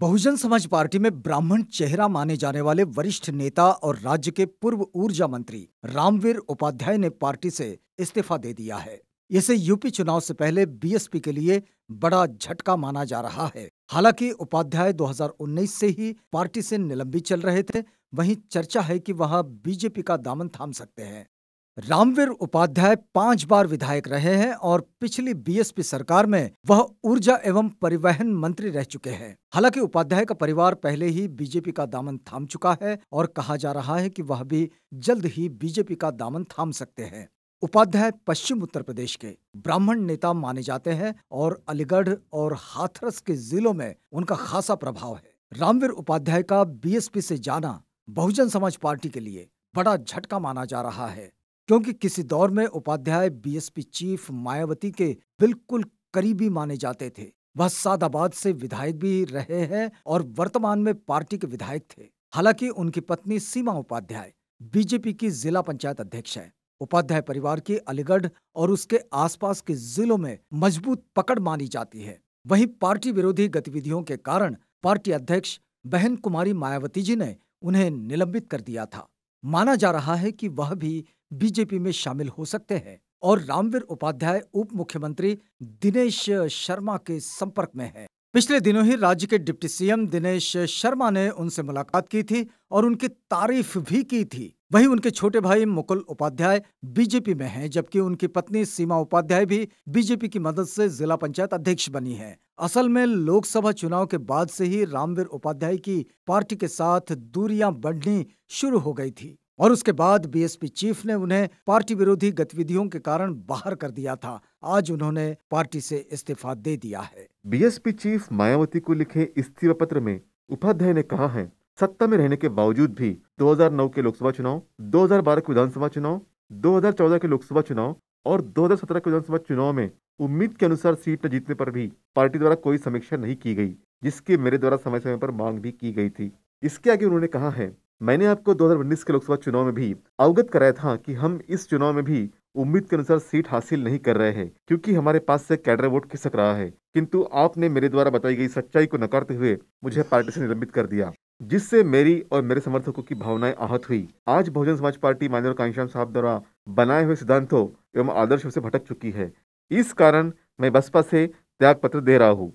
बहुजन समाज पार्टी में ब्राह्मण चेहरा माने जाने वाले वरिष्ठ नेता और राज्य के पूर्व ऊर्जा मंत्री रामवीर उपाध्याय ने पार्टी से इस्तीफा दे दिया है इसे यूपी चुनाव से पहले बीएसपी के लिए बड़ा झटका माना जा रहा है हालांकि उपाध्याय 2019 से ही पार्टी से निलंबित चल रहे थे वहीं चर्चा है कि वह बीजेपी का दामन थाम सकते हैं रामवीर उपाध्याय पांच बार विधायक रहे हैं और पिछली बीएसपी सरकार में वह ऊर्जा एवं परिवहन मंत्री रह चुके हैं हालांकि उपाध्याय का परिवार पहले ही बीजेपी का दामन थाम चुका है और कहा जा रहा है कि वह भी जल्द ही बीजेपी का दामन थाम सकते हैं उपाध्याय पश्चिम उत्तर प्रदेश के ब्राह्मण नेता माने जाते हैं और अलीगढ़ और हाथरस के जिलों में उनका खासा प्रभाव है रामवीर उपाध्याय का बीएसपी से जाना बहुजन समाज पार्टी के लिए बड़ा झटका माना जा रहा है क्योंकि किसी दौर में उपाध्याय बीएसपी चीफ मायावती के बिल्कुल करीबी माने जाते थे वह सादाबाद से विधायक भी रहे हैं और वर्तमान में पार्टी के विधायक थे हालांकि उनकी पत्नी सीमा उपाध्याय बीजेपी की जिला पंचायत अध्यक्ष है उपाध्याय परिवार की अलीगढ़ और उसके आसपास के जिलों में मजबूत पकड़ मानी जाती है वहीं पार्टी विरोधी गतिविधियों के कारण पार्टी अध्यक्ष बहन कुमारी मायावती जी ने उन्हें निलंबित कर दिया था माना जा रहा है कि वह भी बीजेपी में शामिल हो सकते हैं और रामवीर उपाध्याय उप मुख्यमंत्री दिनेश शर्मा के संपर्क में है पिछले दिनों ही राज्य के डिप्टी सीएम दिनेश शर्मा ने उनसे मुलाकात की थी और उनकी तारीफ भी की थी वहीं उनके छोटे भाई मुकुल उपाध्याय बीजेपी में हैं जबकि उनकी पत्नी सीमा उपाध्याय भी बीजेपी की मदद से जिला पंचायत अध्यक्ष बनी है असल में लोकसभा चुनाव के बाद से ही रामवीर उपाध्याय की पार्टी के साथ दूरियां बढ़नी शुरू हो गई थी और उसके बाद बीएसपी चीफ ने उन्हें पार्टी विरोधी गतिविधियों के कारण बाहर कर दिया था आज उन्होंने पार्टी से इस्तीफा दे दिया है बीएसपी चीफ मायावती को लिखे इस्तीफा पत्र में उपाध्याय ने कहा है सत्ता में रहने के बावजूद भी 2009 के लोकसभा चुनाव 2012 के विधानसभा चुनाव 2014 के लोकसभा चुनाव और 2017 के विधानसभा चुनाव में उम्मीद के अनुसार सीट न जीतने पर भी पार्टी द्वारा कोई समीक्षा नहीं की गई जिसकी मेरे द्वारा समय समय पर मांग भी की गई थी इसके आगे उन्होंने कहा है मैंने आपको 2019 के लोकसभा चुनाव में भी अवगत कराया था कि हम इस चुनाव में भी उम्मीद के अनुसार सीट हासिल नहीं कर रहे हैं क्योंकि हमारे पास से कैडर वोट खिसक रहा है किंतु आपने मेरे द्वारा बताई गई सच्चाई को नकारते हुए मुझे पार्टी से निलंबित कर दिया जिससे मेरी और मेरे समर्थकों की भावनाएं आहत हुई आज बहुजन समाज पार्टी मान्य कांशाम साहब द्वारा बनाए हुए सिद्धांतों एवं आदर्शों से भटक चुकी है इस कारण मैं बसपा से त्याग पत्र दे रहा हूँ